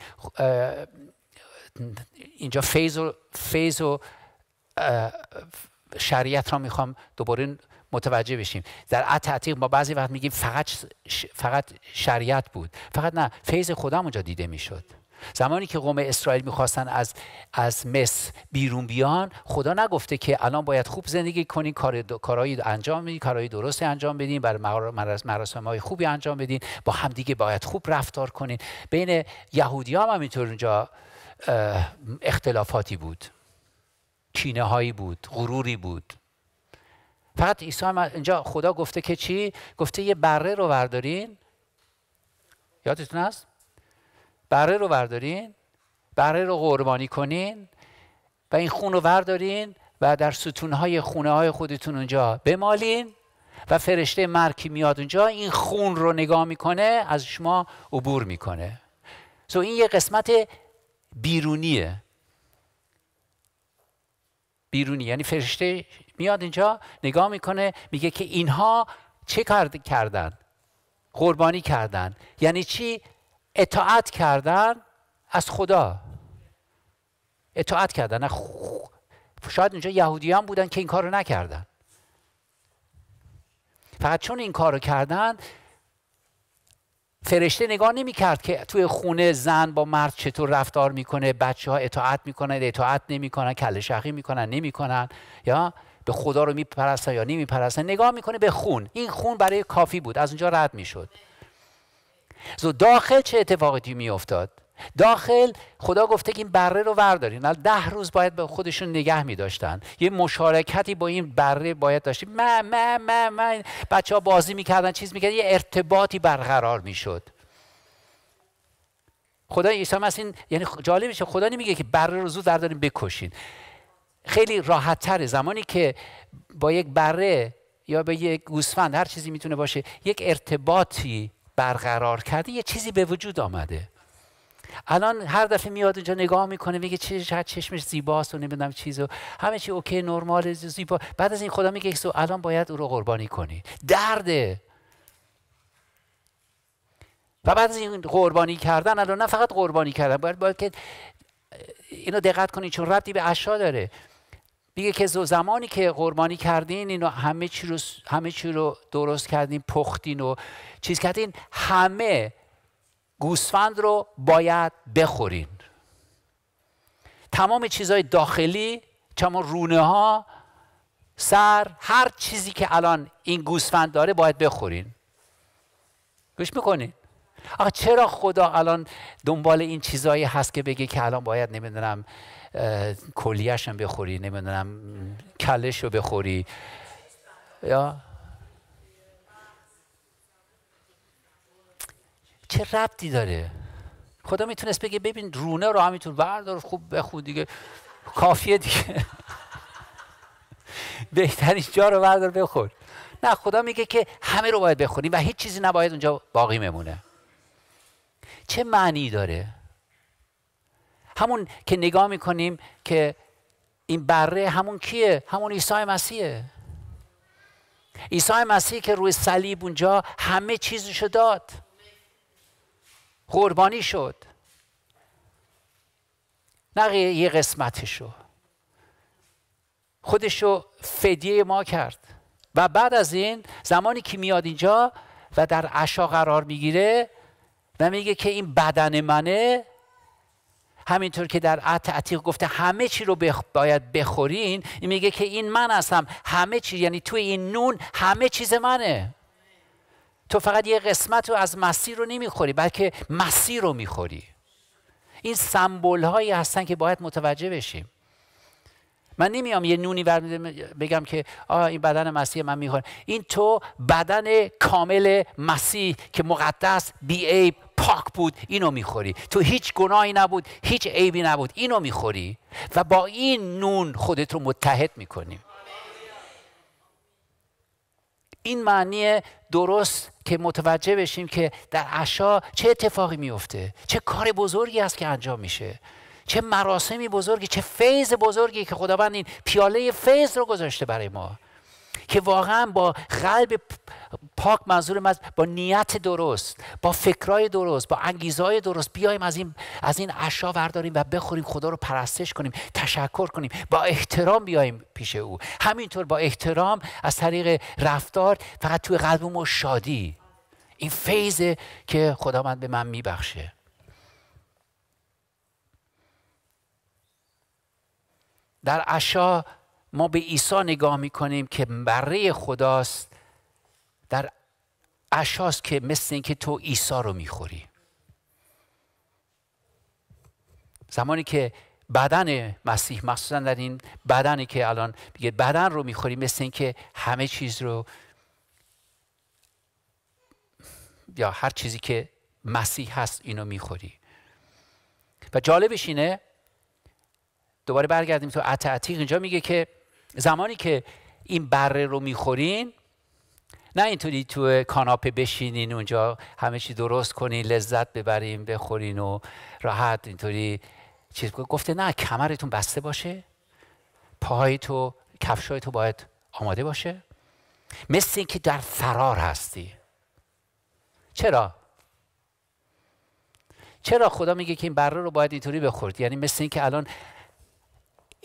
اینجا فیض و, فیض و شریعت را میخوام دوباره متوجه بشیم در عتیق ما بعضی وقت میگیم فقط فقط شریعت بود فقط نه فیض خدا اونجا دیده میشد زمانی که قوم اسرائیل میخواستن از از مصر بیرون بیان خدا نگفته که الان باید خوب زندگی کنین کار کارهایی انجام بدین کارهای درست انجام بدین برای مراسم های خوبی انجام بدین با همدیگه باید خوب رفتار کنین بین یهودی هم همینطور اونجا اختلافاتی بود کینه هایی بود غروری بود فقط عیسی اینجا خدا گفته که چی گفته یه بره رو بردارین یادتون هست بره رو بردارین بره رو قربانی کنین و این خون رو بردارین و در ستونهای خونه های خودتون اونجا بمالین و فرشته مرکی میاد اونجا این خون رو نگاه میکنه از شما عبور میکنه سو این یه قسمت بیرونیه بیرونی یعنی فرشته میاد اینجا نگاه میکنه میگه که اینها چه کرد کردن قربانی کردن یعنی چی اطاعت کردن از خدا اطاعت کردن شاید اینجا یهودیان بودن که این کارو نکردن فقط چون این کارو کردن فرشته نگاه نمی کرد که توی خونه زن با مرد چطور رفتار میکنه بچه ها اطاعت میکنن اطاعت نمیکنن کله شقی میکنن نمیکنن یا به خدا رو میپرستن یا نمیپرستن نگاه میکنه به خون این خون برای کافی بود از اونجا رد میشد زو داخل چه اتفاقی میافتاد داخل خدا گفته که این بره رو وردارین ده روز باید به خودشون نگه میداشتن یه مشارکتی با این بره باید داشتیم من ما ما ما بچه ها بازی میکردن چیز میکردن یه ارتباطی برقرار میشد خدا عیسی مسیح یعنی جالبشه خدا نمیگه که بره رو زود دارین بکشین خیلی راحت تر زمانی که با یک بره یا به یک گوسفند هر چیزی میتونه باشه یک ارتباطی برقرار کرده یه چیزی به وجود آمده الان هر دفعه میاد اونجا نگاه میکنه میگه چه چشمش زیباست و نمیدونم چیزو همه چی اوکی نرمال زیبا بعد از این خدا میگه الان باید او رو قربانی کنی درده و بعد از این قربانی کردن الان نه فقط قربانی کردن باید باید که اینو دقت کنید چون ربطی به اشا داره میگه که زمانی که قربانی کردین اینو همه چی رو همه چی رو درست کردین پختین و چیز کردین همه گوسفند رو باید بخورین تمام چیزهای داخلی چما رونه ها سر هر چیزی که الان این گوسفند داره باید بخورین گوش میکنین آقا چرا خدا الان دنبال این چیزایی هست که بگه که الان باید نمیدونم کلیهش هم بخوری نمیدونم کلش رو بخوری یا چه ربطی داره خدا میتونست بگه ببین رونه رو همینطور بردار خوب بخون دیگه کافیه دیگه بهترین جا رو بردار بخور نه خدا میگه که همه رو باید بخوریم و هیچ چیزی نباید اونجا باقی بمونه چه معنی داره همون که نگاه میکنیم که این بره همون کیه همون عیسی مسیحه عیسی مسیح که روی صلیب اونجا همه چیزشو داد قربانی شد نه یه خودش خودشو فدیه ما کرد و بعد از این زمانی که میاد اینجا و در عشا قرار میگیره و میگه که این بدن منه همینطور که در عهد عتیق گفته همه چی رو باید بخورین این میگه که این من هستم همه چی یعنی توی این نون همه چیز منه تو فقط یه قسمت رو از مسیر رو نمیخوری بلکه مسیر رو میخوری این سمبول هایی هستن که باید متوجه بشیم من نمیام یه نونی ور بگم که آه این بدن مسیح من میخوره این تو بدن کامل مسیح که مقدس بی عیب پاک بود اینو میخوری تو هیچ گناهی نبود هیچ عیبی نبود اینو میخوری و با این نون خودت رو متحد میکنیم این معنی درست که متوجه بشیم که در عشا چه اتفاقی میفته چه کار بزرگی است که انجام میشه چه مراسمی بزرگی چه فیض بزرگی که خداوند این پیاله فیض رو گذاشته برای ما که واقعا با قلب پاک منظور با نیت درست با فکرای درست با انگیزهای درست بیایم از این از این اشیا ورداریم و بخوریم خدا رو پرستش کنیم تشکر کنیم با احترام بیایم پیش او همینطور با احترام از طریق رفتار فقط توی قلبمون شادی این فیضه که خداوند به من میبخشه در عشا ما به عیسی نگاه میکنیم که بره خداست در عشاست که مثل اینکه تو عیسی رو میخوری زمانی که بدن مسیح مخصوصا در این بدنی که الان میگه بدن رو میخوری مثل اینکه همه چیز رو یا هر چیزی که مسیح هست اینو میخوری و جالبش اینه دوباره برگردیم تو عتعتیق اینجا میگه که زمانی که این بره رو میخورین نه اینطوری تو کاناپه بشینین اونجا همه چی درست کنین لذت ببرین بخورین و راحت اینطوری چیز گفته نه کمرتون بسته باشه پاهای تو کفشای تو باید آماده باشه مثل اینکه در فرار هستی چرا چرا خدا میگه که این بره رو باید اینطوری بخورد یعنی مثل اینکه الان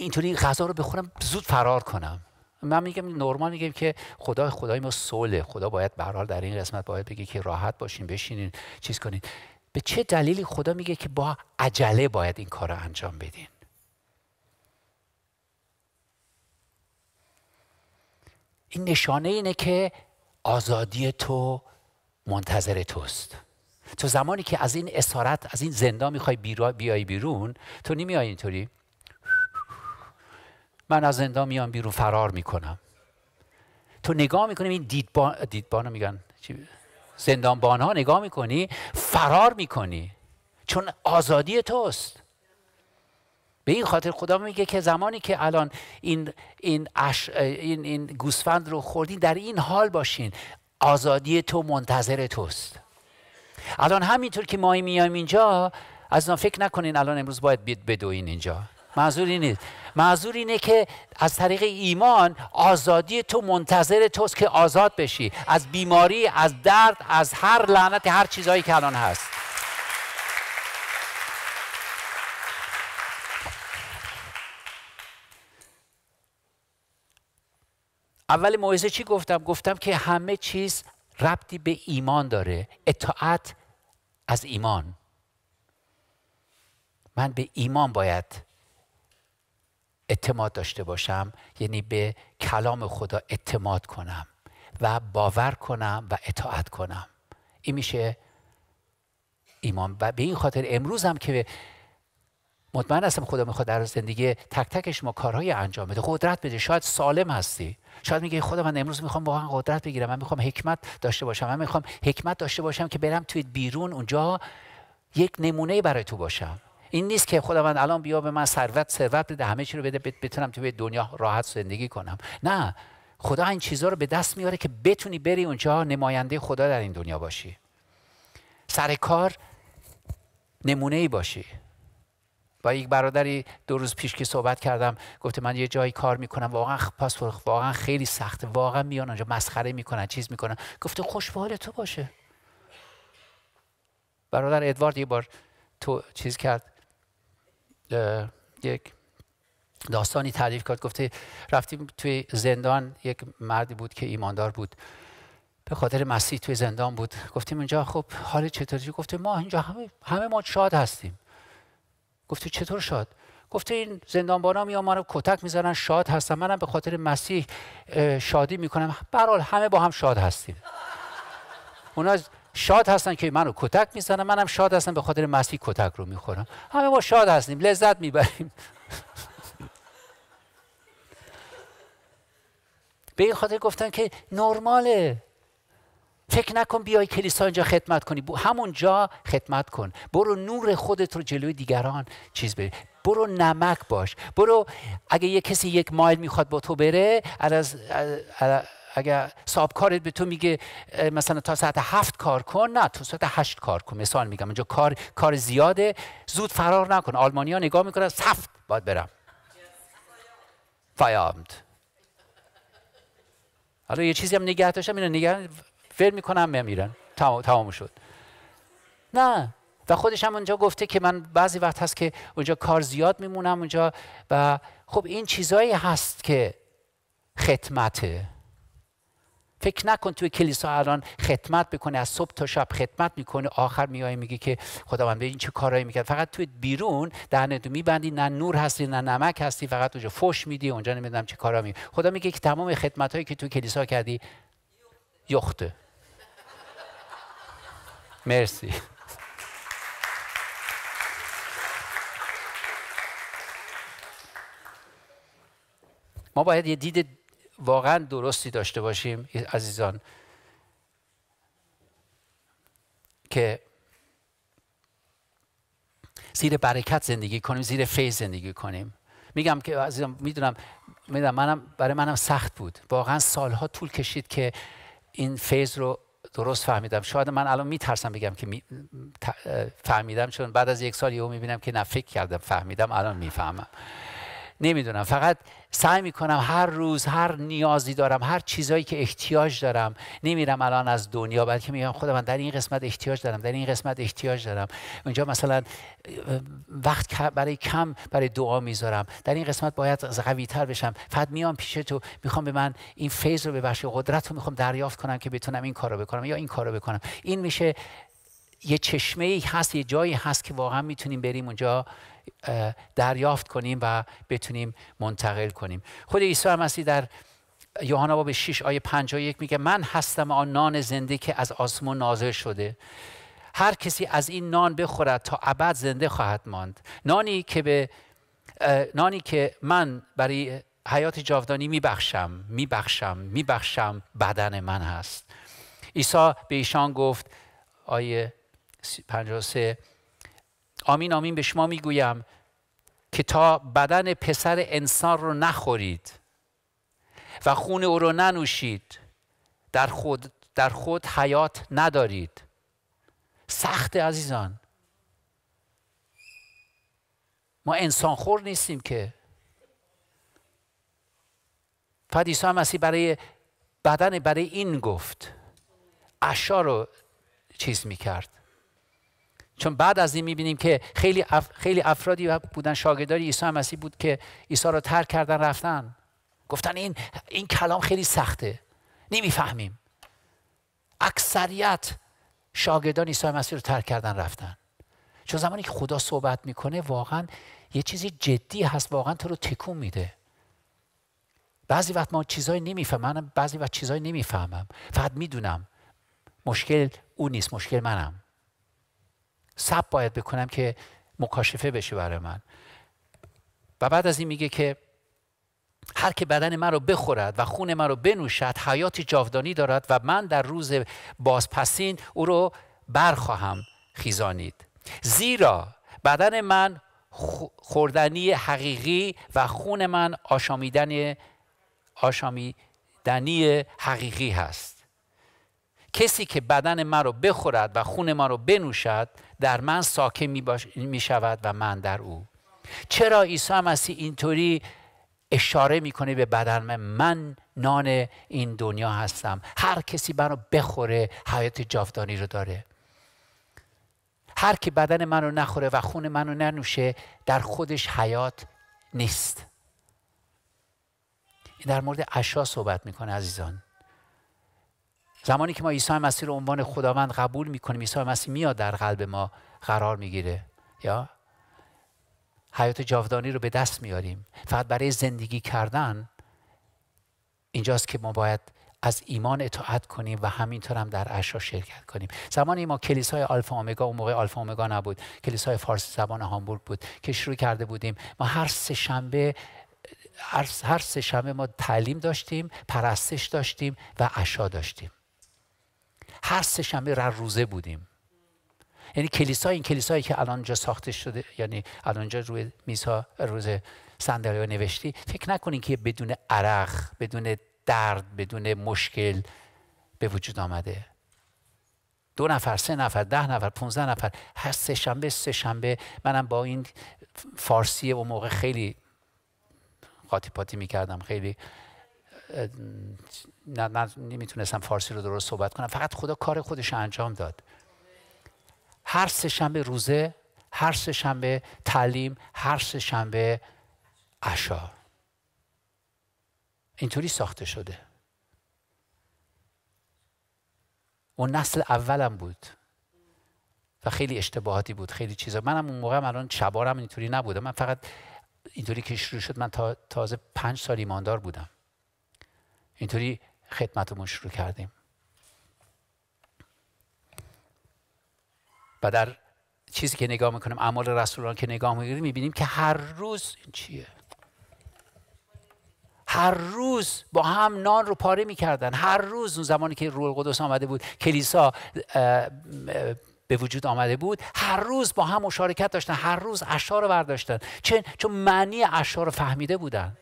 اینطوری این غذا رو بخورم زود فرار کنم من میگم نرمال میگم که خدا خدای ما سوله خدا باید به در این قسمت باید بگه که راحت باشین بشینین چیز کنین به چه دلیلی خدا میگه که با عجله باید این کار رو انجام بدین این نشانه اینه که آزادی تو منتظر توست تو زمانی که از این اسارت از این زندان میخوای بیای بیرون تو نمیای اینطوری من از زندان میام بیرون فرار میکنم تو نگاه میکنی این دیدبان دیدبانو میگن زندانبان ها نگاه میکنی فرار میکنی چون آزادی توست به این خاطر خدا میگه که زمانی که الان این این, اش، این, این گوسفند رو خوردین در این حال باشین آزادی تو منتظر توست الان همینطور که ما میایم اینجا از فکر نکنین الان امروز باید بدوین اینجا منظور نیست منظور اینه که از طریق ایمان آزادی تو منتظر توست که آزاد بشی از بیماری از درد از هر لعنت هر چیزایی که الان هست اول موعظه چی گفتم گفتم که همه چیز ربطی به ایمان داره اطاعت از ایمان من به ایمان باید اعتماد داشته باشم یعنی به کلام خدا اعتماد کنم و باور کنم و اطاعت کنم این میشه ایمان و به این خاطر امروز هم که مطمئن هستم خدا میخواد در زندگی تک تکش ما کارهای انجام بده قدرت بده شاید سالم هستی شاید میگه خدا من امروز میخوام واقعا قدرت بگیرم من میخوام حکمت داشته باشم من میخوام حکمت داشته باشم که برم توی بیرون اونجا یک نمونه برای تو باشم این نیست که خداوند الان بیا به من ثروت ثروت بده همه چی رو بده بتونم توی دنیا راحت زندگی کنم نه خدا این چیزها رو به دست میاره که بتونی بری اونجا نماینده خدا در این دنیا باشی سر کار نمونه ای باشی با یک برادری دو روز پیش که صحبت کردم گفته من یه جایی کار میکنم واقعا پاس واقعا خیلی سخته واقعا میان اونجا مسخره میکنن چیز میکنن گفته خوش تو باشه برادر ادوارد یه بار تو چیز کرد یک داستانی تعریف کرد گفته رفتیم توی زندان یک مردی بود که ایماندار بود به خاطر مسیح توی زندان بود گفتیم اینجا خب حال چطوری گفته ما اینجا همه, همه ما شاد هستیم گفته چطور شاد گفته این زندانبانا میان ما رو کتک میزنن شاد هستم منم به خاطر مسیح شادی میکنم برال همه با هم شاد هستیم اونا شاد هستن که منو کتک میزنن منم شاد هستم به خاطر مسیح کتک رو میخورم همه ما شاد هستیم لذت میبریم به این خاطر گفتن که نرماله فکر نکن بیای کلیسا اینجا خدمت کنی همونجا خدمت کن برو نور خودت رو جلوی دیگران چیز بری برو نمک باش برو اگه یه کسی یک مایل میخواد با تو بره از اگر سابکارت به تو میگه مثلا تا ساعت هفت کار کن نه تا ساعت هشت کار کن مثال میگم اینجا کار کار زیاده زود فرار نکن ها نگاه میکنن هفت باید برم فایامد حالا یه چیزی هم نگه داشتم اینو نگه میکنم میمیرن تمام, تمام شد نه و خودش هم اونجا گفته که من بعضی وقت هست که اونجا کار زیاد میمونم اونجا و خب این چیزایی هست که خدمته فکر نکن توی کلیسا الان خدمت بکنه از صبح تا شب خدمت میکنه آخر میای میگه که خداوند این چه کارایی میکرد فقط توی بیرون دهنتو میبندی نه نور هستی نه نمک هستی فقط اونجا فوش میدی اونجا نمیدونم چه کارا می خدا میگه که تمام خدمت هایی که توی کلیسا کردی یخته مرسی ما باید یه واقعا درستی داشته باشیم عزیزان که زیر برکت زندگی کنیم زیر فیض زندگی کنیم میگم که عزیزم میدونم میدونم منم برای منم سخت بود واقعا سالها طول کشید که این فیض رو درست فهمیدم شاید من الان میترسم بگم که فهمیدم چون بعد از یک سال یهو میبینم که نه فکر کردم فهمیدم الان میفهمم نمیدونم فقط سعی میکنم هر روز هر نیازی دارم هر چیزایی که احتیاج دارم نمیرم الان از دنیا بلکه میگم خودم در این قسمت احتیاج دارم در این قسمت احتیاج دارم اونجا مثلا وقت برای کم برای دعا میذارم در این قسمت باید قوی تر بشم فقط میام پیش تو میخوام به من این فیض رو ببخشی قدرت رو میخوام دریافت کنم که بتونم این کارو بکنم یا این کار رو بکنم این میشه یه چشمه هست یه جایی هست که واقعا میتونیم بریم اونجا دریافت کنیم و بتونیم منتقل کنیم خود عیسی مسیح در یوحنا باب 6 آیه 51 میگه من هستم آن نان زنده که از آسمان نازل شده هر کسی از این نان بخورد تا ابد زنده خواهد ماند نانی که به نانی که من برای حیات جاودانی میبخشم میبخشم میبخشم بدن من هست عیسی به ایشان گفت آیه 53 آمین آمین به شما میگویم که تا بدن پسر انسان رو نخورید و خون او رو ننوشید در خود, در خود حیات ندارید سخت عزیزان ما انسان خور نیستیم که فدیسا عیسی مسیح برای بدن برای این گفت اشا رو چیز میکرد چون بعد از این میبینیم که خیلی, خیلی افرادی بودن شاگرداری عیسی مسیح بود که عیسی رو ترک کردن رفتن گفتن این این کلام خیلی سخته نمیفهمیم اکثریت شاگردان عیسی مسیح رو ترک کردن رفتن چون زمانی که خدا صحبت میکنه واقعا یه چیزی جدی هست واقعا تو رو تکون میده بعضی وقت ما چیزایی نمیفهمم من بعضی وقت چیزایی نمیفهمم فقط میدونم مشکل او نیست مشکل منم سب باید بکنم که مکاشفه بشه برای من و بعد از این میگه که هر که بدن من رو بخورد و خون من رو بنوشد حیاتی جاودانی دارد و من در روز بازپسین او رو برخواهم خیزانید زیرا بدن من خوردنی حقیقی و خون من آشامیدن آشامیدنی حقیقی هست کسی که بدن رو بخورد و خون رو بنوشد در من ساکن می, شود و من در او چرا عیسی مسیح اینطوری اشاره میکنه به بدن من من نان این دنیا هستم هر کسی منو بخوره حیات جاودانی رو داره هر که بدن منو نخوره و خون منو ننوشه در خودش حیات نیست در مورد اشا صحبت میکنه عزیزان زمانی که ما عیسی مسیح رو عنوان خداوند قبول میکنیم عیسی مسیح میاد در قلب ما قرار میگیره یا حیات جاودانی رو به دست میاریم فقط برای زندگی کردن اینجاست که ما باید از ایمان اطاعت کنیم و همینطور هم در اشا شرکت کنیم زمانی ما کلیسای آلفا اومگا اون موقع آلفا اومگا نبود کلیسای فارسی زبان هامبورگ بود که شروع کرده بودیم ما هر سه شنبه هر سه شنبه ما تعلیم داشتیم پرستش داشتیم و عشا داشتیم هر سه شنبه رو روزه بودیم یعنی کلیسا این کلیسایی که الان جا ساخته شده یعنی الان جا روی میزها روز صندلی نوشتی فکر نکنین که بدون عرق بدون درد بدون مشکل به وجود آمده دو نفر سه نفر ده نفر 15 نفر هر سه شنبه سه شنبه منم با این فارسی و موقع خیلی قاطی پاتی میکردم خیلی نه من نمیتونستم فارسی رو درست صحبت کنم فقط خدا کار خودش انجام داد هر سه شنبه روزه هر سه شنبه تعلیم هر سه شنبه عشا اینطوری ساخته شده اون نسل اولم بود و خیلی اشتباهاتی بود خیلی چیزا منم اون موقع الان شبارم اینطوری نبودم من فقط اینطوری که شروع شد من تازه پنج سال ایماندار بودم اینطوری خدمتمون شروع کردیم و در چیزی که نگاه میکنیم اعمال رسولان که نگاه میکنیم میبینیم که هر روز این چیه هر روز با هم نان رو پاره میکردن هر روز اون زمانی که روح القدس آمده بود کلیسا به وجود آمده بود هر روز با هم مشارکت داشتن هر روز اشعار رو برداشتن چون معنی اشعار رو فهمیده بودن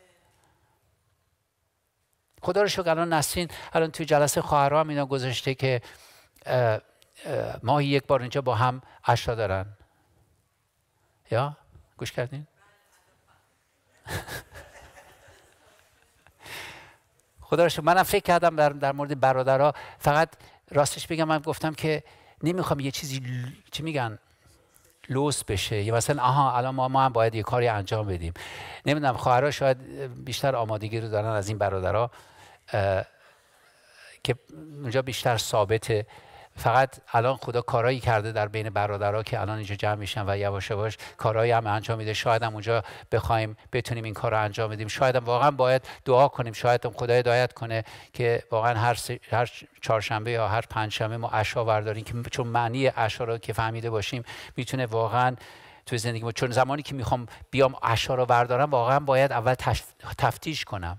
خدا رو شکر الان نسرین الان توی جلسه هم اینا گذاشته که ماهی یک بار اینجا با هم عشا دارن یا گوش کردین خدا رو شکر منم فکر کردم در, در مورد برادرها فقط راستش بگم من گفتم که نمیخوام یه چیزی چی میگن لوس بشه یا مثلا آها الان ما, هم باید یه کاری انجام بدیم نمیدونم خواهرها شاید بیشتر آمادگی رو دارن از این برادرها که اونجا بیشتر ثابته فقط الان خدا کارایی کرده در بین برادرها که الان اینجا جمع میشن و یواش یواش کارایی هم انجام میده شاید هم اونجا بخوایم بتونیم این کار رو انجام بدیم شاید هم واقعا باید دعا کنیم شاید هم خدا هدایت کنه که واقعا هر, هر چهارشنبه یا هر پنجشنبه ما عشا برداریم که چون معنی عشا رو که فهمیده باشیم میتونه واقعا توی زندگی ما چون زمانی که میخوام بیام عشا رو بردارم واقعا باید اول تفتیش کنم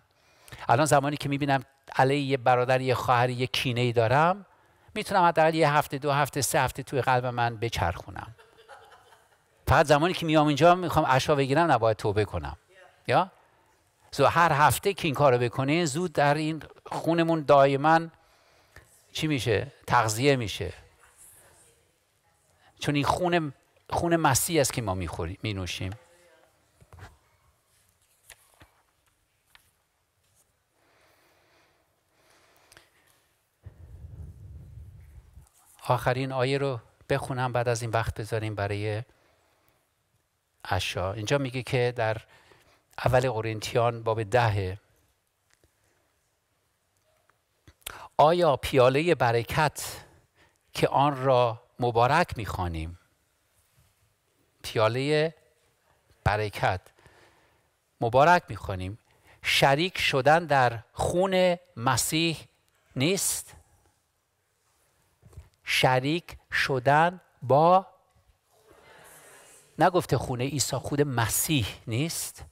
الان زمانی که میبینم علی یه برادر یه خواهر یه کینه ای دارم میتونم حداقل یه هفته دو هفته سه هفته توی قلب من بچرخونم فقط زمانی که میام اینجا میخوام عشا بگیرم نباید توبه کنم یا سو هر هفته که این کارو بکنه زود در این خونمون دائما چی میشه تغذیه میشه چون این خون خون مسیح است که ما میخوریم نوشیم. آخرین آیه رو بخونم بعد از این وقت بذاریم برای اشا اینجا میگه که در اول قرنتیان باب ده آیا پیاله برکت که آن را مبارک میخوانیم پیاله برکت مبارک میخوانیم شریک شدن در خون مسیح نیست شریک شدن با نگفته خونه عیسی خود مسیح نیست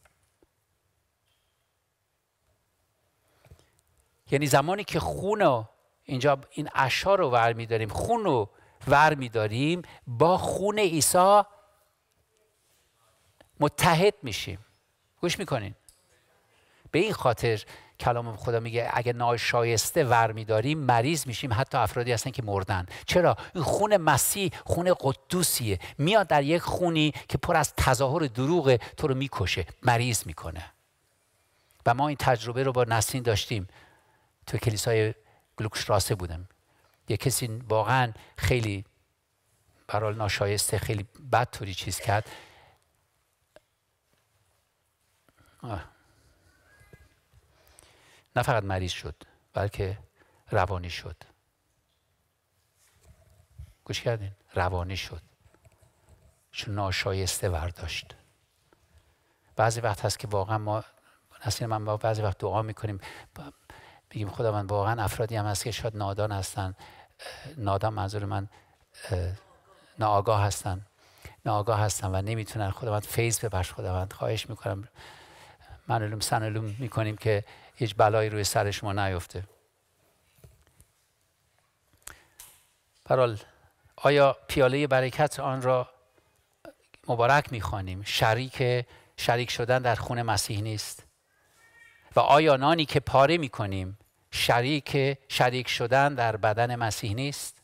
یعنی زمانی که خون رو اینجا این اشا رو ور میداریم خون رو ور با خون عیسی متحد میشیم گوش میکنین به این خاطر کلام خدا میگه اگه ناشایسته ور میداریم مریض میشیم حتی افرادی هستن که مردن چرا این خون مسیح خون قدوسیه میاد در یک خونی که پر از تظاهر دروغ تو رو میکشه مریض میکنه و ما این تجربه رو با نسرین داشتیم تو کلیسای راسه بودم یه کسی واقعا خیلی برال ناشایسته خیلی بدطوری چیز کرد آه. نه فقط مریض شد بلکه روانی شد گوش کردین روانی شد چون ناشایسته ورداشت بعضی وقت هست که واقعا ما نسیل من بعضی وقت دعا میکنیم بگیم خدا من واقعا افرادی هم هست که شاید نادان هستن نادان منظور من ناآگاه هستن ناآگاه هستن و نمیتونن خدا من فیض ببخش خدا من خواهش میکنم من علوم سن علوم میکنیم که هیچ بلایی روی سر شما نیفته پرال آیا پیاله برکت آن را مبارک میخوانیم شریک شریک شدن در خون مسیح نیست و آیا نانی که پاره میکنیم شریک شریک شدن در بدن مسیح نیست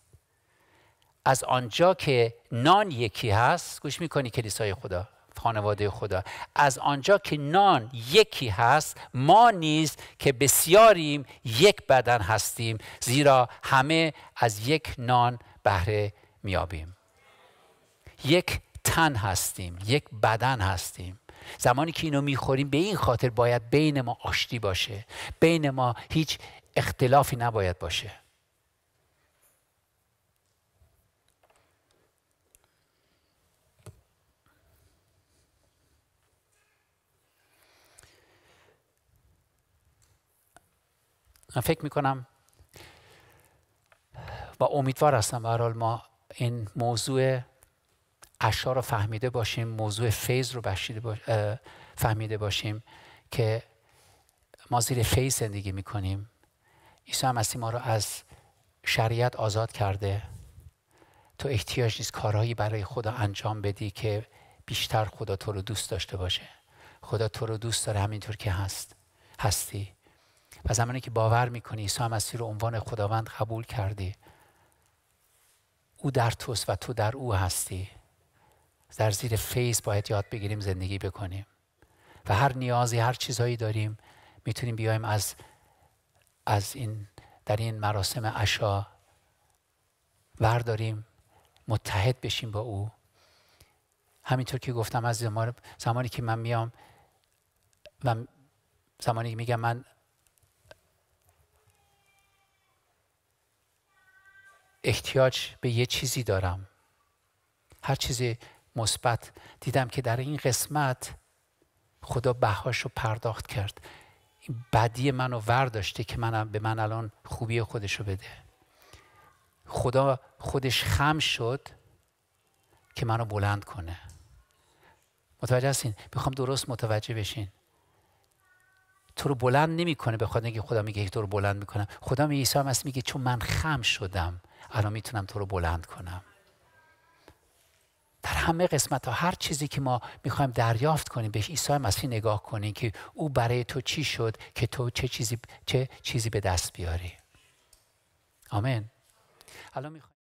از آنجا که نان یکی هست گوش میکنی کلیسای خدا خانواده خدا از آنجا که نان یکی هست ما نیز که بسیاریم یک بدن هستیم زیرا همه از یک نان بهره میابیم یک تن هستیم یک بدن هستیم زمانی که اینو میخوریم به این خاطر باید بین ما آشتی باشه بین ما هیچ اختلافی نباید باشه من فکر میکنم و امیدوار هستم برحال ما این موضوع اشعار رو فهمیده باشیم موضوع فیض رو باش... فهمیده باشیم که ما زیر فیض زندگی میکنیم عیسی مسیح ما رو از شریعت آزاد کرده تو احتیاج نیست کارهایی برای خدا انجام بدی که بیشتر خدا تو رو دوست داشته باشه خدا تو رو دوست داره همینطور که هست هستی و زمانی که باور میکنی عیسی مسیح رو عنوان خداوند قبول کردی او در توست و تو در او هستی در زیر فیض باید یاد بگیریم زندگی بکنیم و هر نیازی هر چیزایی داریم میتونیم بیایم از از این در این مراسم عشا ورداریم متحد بشیم با او همینطور که گفتم از زمانی که من میام و زمانی که میگم من احتیاج به یه چیزی دارم هر چیز مثبت دیدم که در این قسمت خدا بهاش رو پرداخت کرد این بدی منو ورداشته که منم به من الان خوبی خودش رو بده خدا خودش خم شد که منو بلند کنه متوجه هستین میخوام درست متوجه بشین تو رو بلند نمیکنه به خاطر اینکه خدا میگه تو رو بلند میکنم خدا میگه عیسی میگه چون من خم شدم الان میتونم تو رو بلند کنم در همه قسمت ها هر چیزی که ما میخوایم دریافت کنیم بهش عیسی مسیح نگاه کنیم که او برای تو چی شد که تو چه چیزی, چه چیزی به دست بیاری آمین